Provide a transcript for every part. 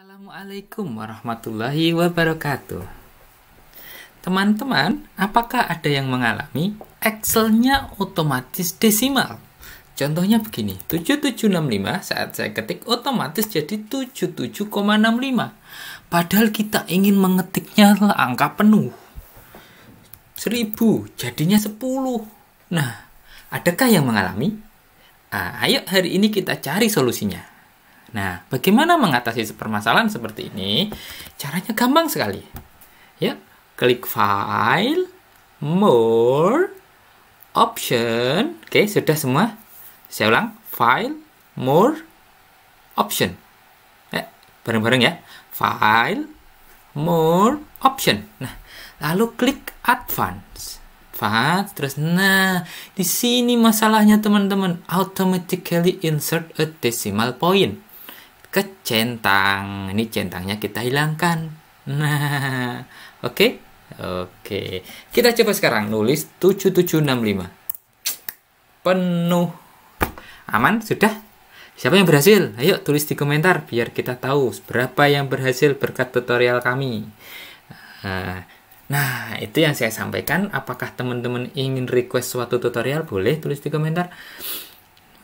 Assalamualaikum warahmatullahi wabarakatuh. Teman-teman, apakah ada yang mengalami Excel-nya otomatis desimal? Contohnya begini, 7765 saat saya ketik otomatis jadi 77,65. Padahal kita ingin mengetiknya angka penuh. 1000 jadinya 10. Nah, adakah yang mengalami? Nah, ayo hari ini kita cari solusinya. Nah, bagaimana mengatasi permasalahan seperti ini? Caranya gampang sekali. Ya, klik file, more, option. Oke, sudah semua. Saya ulang, file, more, option. Ya, bareng-bareng ya. File, more, option. Nah, lalu klik advance. Advance, terus nah, di sini masalahnya teman-teman. Automatically insert a decimal point ke centang. Ini centangnya kita hilangkan. Nah, oke. Okay? Oke. Okay. Kita coba sekarang nulis 7765. Penuh. Aman sudah? Siapa yang berhasil? Ayo tulis di komentar biar kita tahu berapa yang berhasil berkat tutorial kami. Eh, nah, itu yang saya sampaikan. Apakah teman-teman ingin request suatu tutorial? Boleh tulis di komentar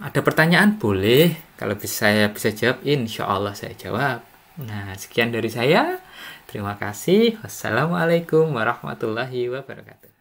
ada pertanyaan boleh kalau bisa saya bisa jawab insya Allah saya jawab nah sekian dari saya terima kasih wassalamualaikum warahmatullahi wabarakatuh